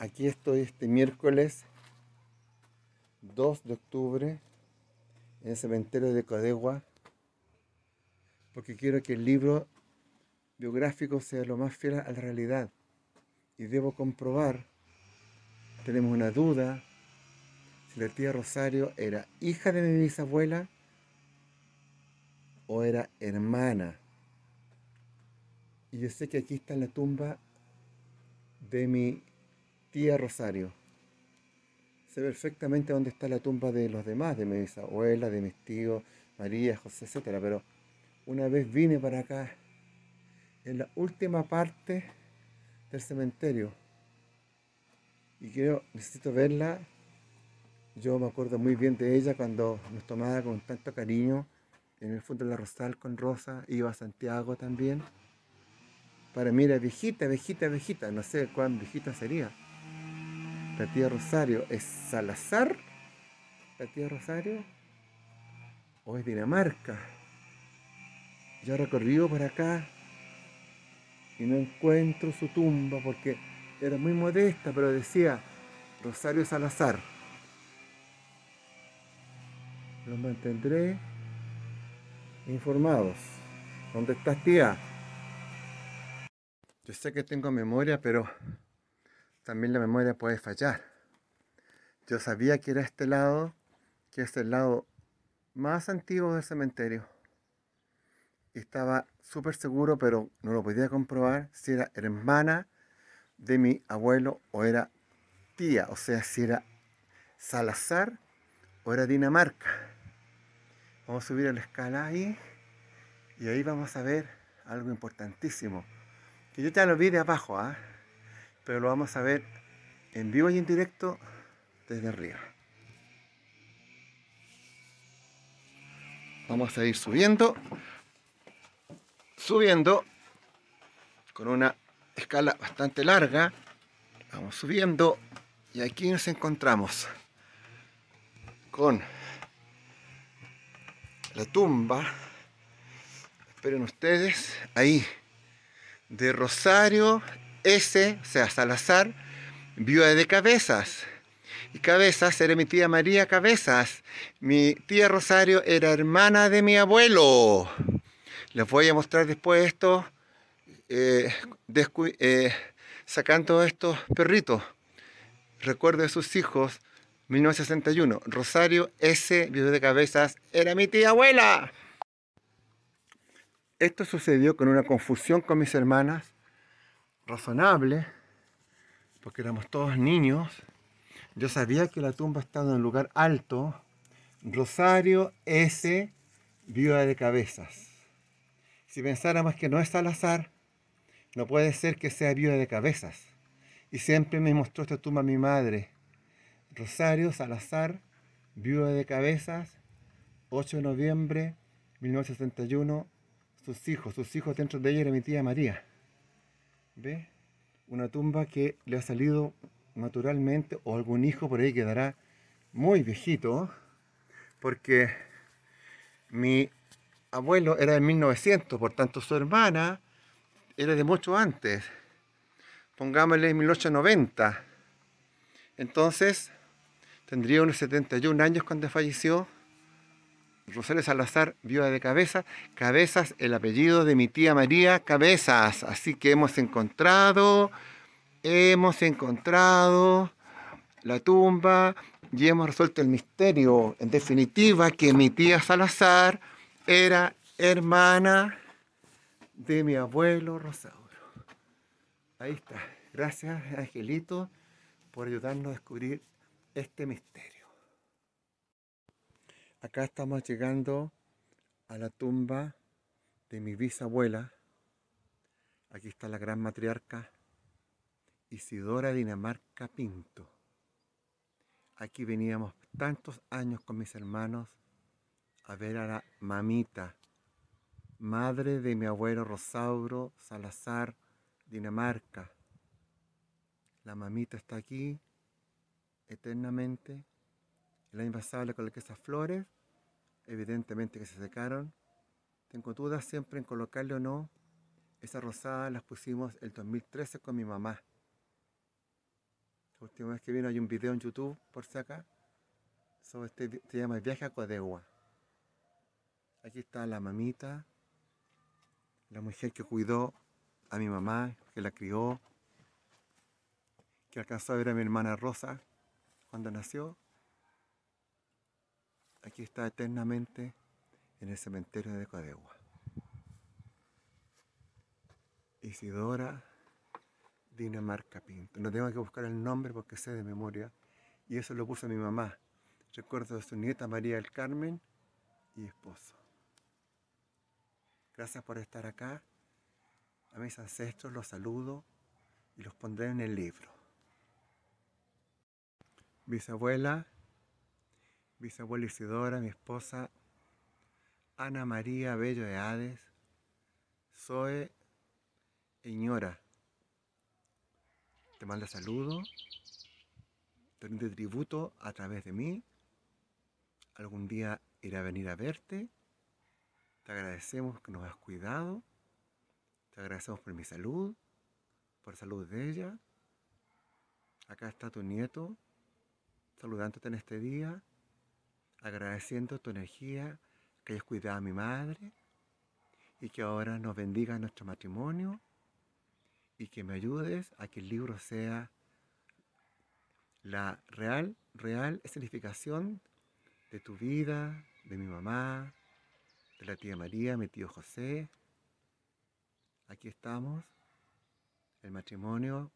aquí estoy este miércoles 2 de octubre en el cementerio de Codegua porque quiero que el libro biográfico sea lo más fiel a la realidad y debo comprobar tenemos una duda si la tía Rosario era hija de mi bisabuela o era hermana y yo sé que aquí está en la tumba de mi tía Rosario. Sé perfectamente dónde está la tumba de los demás, de mis abuelas, de mis tíos, María, José, etcétera, pero una vez vine para acá, en la última parte del cementerio. Y quiero, necesito verla. Yo me acuerdo muy bien de ella cuando nos tomaba con tanto cariño en el fondo de la Rosal con Rosa, iba a Santiago también. Para mí era viejita, viejita, viejita, no sé cuán viejita sería. La tía Rosario es Salazar. La tía Rosario. O es Dinamarca. Yo recorrido por acá y no encuentro su tumba porque era muy modesta, pero decía Rosario Salazar. Los mantendré informados. ¿Dónde estás, tía? Yo sé que tengo memoria, pero también la memoria puede fallar. Yo sabía que era este lado, que es el lado más antiguo del cementerio. Estaba súper seguro, pero no lo podía comprobar si era hermana de mi abuelo o era tía, o sea, si era Salazar o era Dinamarca. Vamos a subir a la escala ahí y ahí vamos a ver algo importantísimo. Que yo ya lo vi de abajo, ¿ah? pero lo vamos a ver en vivo y en directo desde arriba. Vamos a ir subiendo, subiendo con una escala bastante larga. Vamos subiendo y aquí nos encontramos con la tumba, esperen ustedes, ahí, de Rosario ese, o sea, Salazar, viuda de Cabezas. Y Cabezas era mi tía María Cabezas. Mi tía Rosario era hermana de mi abuelo. Les voy a mostrar después esto, eh, eh, sacando estos perritos. Recuerdo de sus hijos, 1961. Rosario S. Viuda de Cabezas era mi tía abuela. Esto sucedió con una confusión con mis hermanas razonable, porque éramos todos niños. Yo sabía que la tumba estaba en un lugar alto. Rosario S. Viuda de Cabezas. Si pensáramos que no es al azar, no puede ser que sea viuda de cabezas. Y siempre me mostró esta tumba mi madre. Rosario Salazar, viuda de cabezas, 8 de noviembre 1961. Sus hijos, sus hijos dentro de ella era mi tía María. Una tumba que le ha salido naturalmente, o algún hijo por ahí quedará muy viejito, porque mi abuelo era de 1900, por tanto su hermana era de mucho antes, pongámosle 1890. Entonces, tendría unos 71 años cuando falleció Rosario Salazar, viuda de Cabeza. Cabezas, el apellido de mi tía María Cabezas. Así que hemos encontrado, hemos encontrado la tumba y hemos resuelto el misterio. En definitiva, que mi tía Salazar era hermana de mi abuelo Rosauro. Ahí está. Gracias, Angelito, por ayudarnos a descubrir este misterio. Acá estamos llegando a la tumba de mi bisabuela. Aquí está la gran matriarca Isidora Dinamarca Pinto. Aquí veníamos tantos años con mis hermanos a ver a la mamita, madre de mi abuelo Rosauro Salazar Dinamarca. La mamita está aquí eternamente el año pasado le coloqué esas flores, evidentemente que se secaron. Tengo dudas siempre en colocarle o no. Esas rosadas las pusimos el 2013 con mi mamá. La última vez que vino hay un video en YouTube, por si acá, este, se llama el viaje a Codegua. Aquí está la mamita, la mujer que cuidó a mi mamá, que la crió, que alcanzó a ver a mi hermana Rosa cuando nació aquí está eternamente en el cementerio de Codegua. Isidora Dinamarca Pinto. No tengo que buscar el nombre porque sé de memoria. Y eso lo puso mi mamá. Recuerdo a su nieta María del Carmen y esposo. Gracias por estar acá. A mis ancestros los saludo y los pondré en el libro. Bisabuela bisabuela Isidora, mi esposa, Ana María Bello de Hades, Zoe señora Te manda saludo, te rinde tributo a través de mí. Algún día iré a venir a verte. Te agradecemos que nos has cuidado. Te agradecemos por mi salud, por salud de ella. Acá está tu nieto, saludándote en este día agradeciendo tu energía, que hayas cuidado a mi madre y que ahora nos bendiga nuestro matrimonio y que me ayudes a que el libro sea la real, real escenificación de tu vida, de mi mamá, de la tía María, mi tío José. Aquí estamos, el matrimonio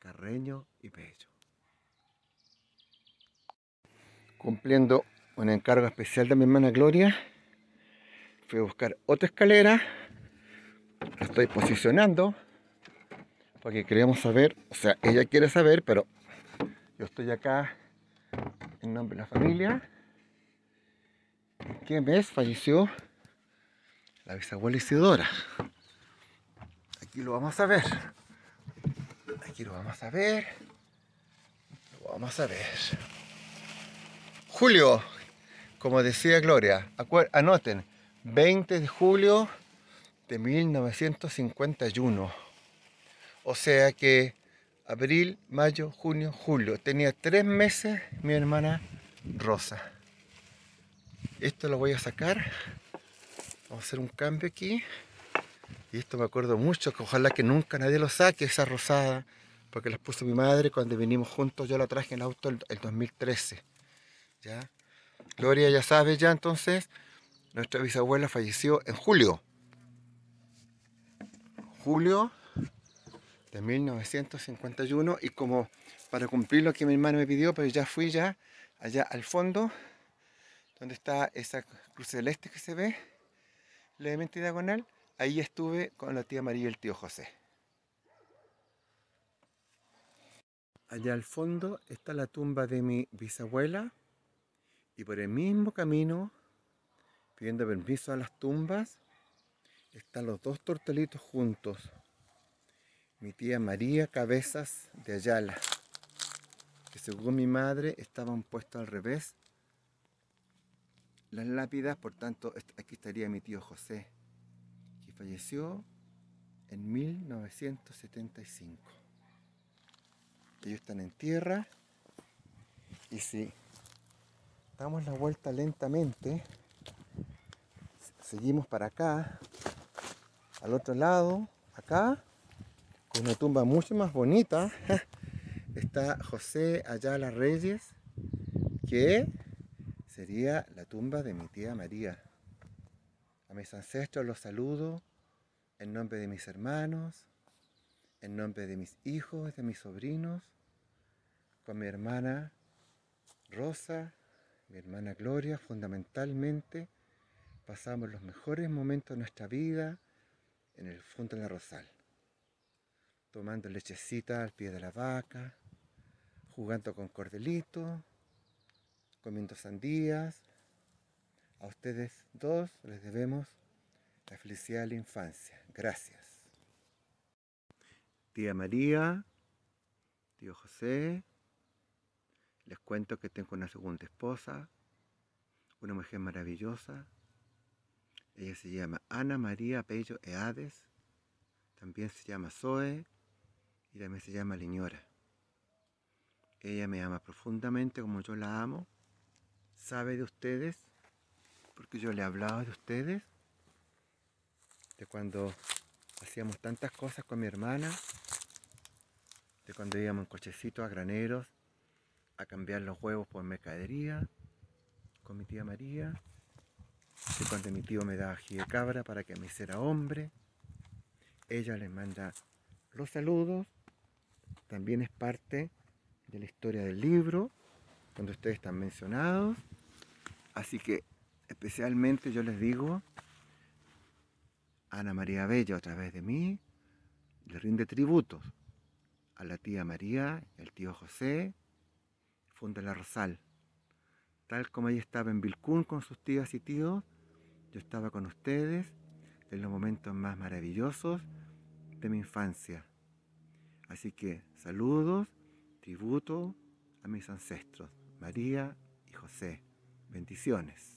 Carreño y pecho cumpliendo un encargo especial de mi hermana Gloria. Fui a buscar otra escalera. La estoy posicionando. Porque queríamos saber, o sea, ella quiere saber, pero yo estoy acá en nombre de la familia. ¿En qué mes falleció la bisabuela Isidora? Aquí lo vamos a ver. Aquí lo vamos a ver. Lo vamos a ver. Julio, como decía Gloria, anoten, 20 de julio de 1951. O sea que abril, mayo, junio, julio. Tenía tres meses mi hermana Rosa. Esto lo voy a sacar. Vamos a hacer un cambio aquí. Y esto me acuerdo mucho, que ojalá que nunca nadie lo saque, esa rosada, porque la puso mi madre cuando vinimos juntos, yo la traje en el auto el 2013. ¿ya? Gloria ya sabe ya entonces, nuestra bisabuela falleció en julio. Julio de 1951 y como para cumplir lo que mi hermano me pidió, pero ya fui ya allá al fondo, donde está esa cruz celeste que se ve, levemente diagonal, ahí estuve con la tía María y el tío José. Allá al fondo está la tumba de mi bisabuela, y por el mismo camino, pidiendo permiso a las tumbas, están los dos tortelitos juntos. Mi tía María Cabezas de Ayala, que según mi madre estaban puestos al revés las lápidas, por tanto aquí estaría mi tío José, que falleció en 1975. Ellos están en tierra y si damos la vuelta lentamente, seguimos para acá, al otro lado, acá, con una tumba mucho más bonita, está José Ayala Reyes, que sería la tumba de mi tía María. A mis ancestros los saludo en nombre de mis hermanos, en nombre de mis hijos, de mis sobrinos, con mi hermana Rosa, mi hermana Gloria, fundamentalmente pasamos los mejores momentos de nuestra vida en el fondo de la Rosal, tomando lechecita al pie de la vaca, jugando con cordelito, comiendo sandías. A ustedes dos les debemos la felicidad de la infancia. Gracias. Tía María, tío José, les cuento que tengo una segunda esposa, una mujer maravillosa. Ella se llama Ana María Pello Eades, también se llama Zoe y también se llama Liñora. Ella me ama profundamente como yo la amo. Sabe de ustedes, porque yo le hablaba de ustedes, de cuando hacíamos tantas cosas con mi hermana, de cuando íbamos en cochecitos a graneros a cambiar los huevos por mercadería con mi tía María. Que cuando mi tío me da ají de cabra para que me hiciera hombre, ella les manda los saludos. También es parte de la historia del libro, cuando ustedes están mencionados. Así que especialmente yo les digo, Ana María Bella, a través de mí, le rinde tributos a la tía María, el tío José, la Rosal. Tal como ella estaba en Vilcún con sus tías y tíos, yo estaba con ustedes en los momentos más maravillosos de mi infancia. Así que saludos, tributo a mis ancestros, María y José. Bendiciones.